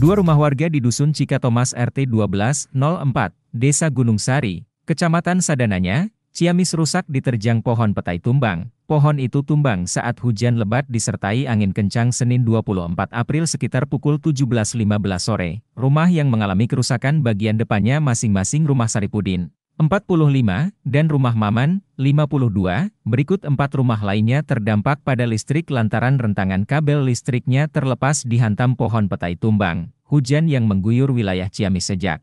Dua rumah warga di Dusun Cika Thomas RT 1204, Desa Gunung Sari, Kecamatan Sadananya, Ciamis rusak diterjang pohon petai tumbang. Pohon itu tumbang saat hujan lebat disertai angin kencang Senin 24 April sekitar pukul 17.15 sore. Rumah yang mengalami kerusakan bagian depannya masing-masing rumah Saripudin. 45, dan rumah Maman, 52, berikut empat rumah lainnya terdampak pada listrik lantaran rentangan kabel listriknya terlepas dihantam pohon petai tumbang, hujan yang mengguyur wilayah Ciamis sejak.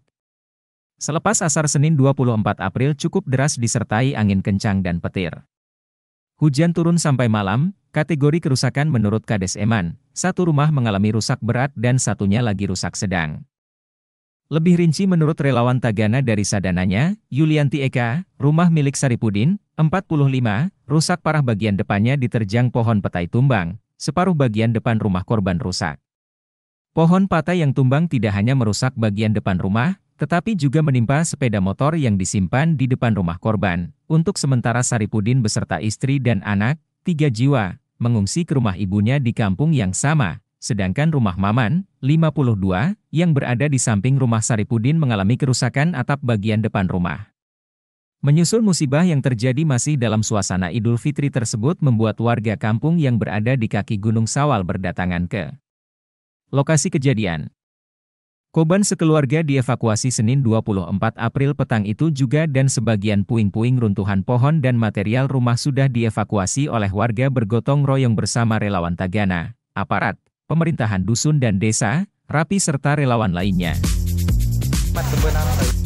Selepas asar Senin 24 April cukup deras disertai angin kencang dan petir. Hujan turun sampai malam, kategori kerusakan menurut Kades Eman, satu rumah mengalami rusak berat dan satunya lagi rusak sedang. Lebih rinci menurut relawan Tagana dari sadananya, Yulianti Eka, rumah milik Saripudin, 45, rusak parah bagian depannya diterjang pohon petai tumbang, separuh bagian depan rumah korban rusak. Pohon patah yang tumbang tidak hanya merusak bagian depan rumah, tetapi juga menimpa sepeda motor yang disimpan di depan rumah korban. Untuk sementara Saripudin beserta istri dan anak, tiga jiwa, mengungsi ke rumah ibunya di kampung yang sama, Sedangkan rumah Maman, 52, yang berada di samping rumah Saripudin mengalami kerusakan atap bagian depan rumah. Menyusul musibah yang terjadi masih dalam suasana Idul Fitri tersebut membuat warga kampung yang berada di kaki Gunung Sawal berdatangan ke lokasi kejadian. Koban sekeluarga dievakuasi Senin 24 April petang itu juga dan sebagian puing-puing runtuhan pohon dan material rumah sudah dievakuasi oleh warga bergotong royong bersama relawan Tagana, aparat, pemerintahan dusun dan desa, RAPI serta relawan lainnya. Mas,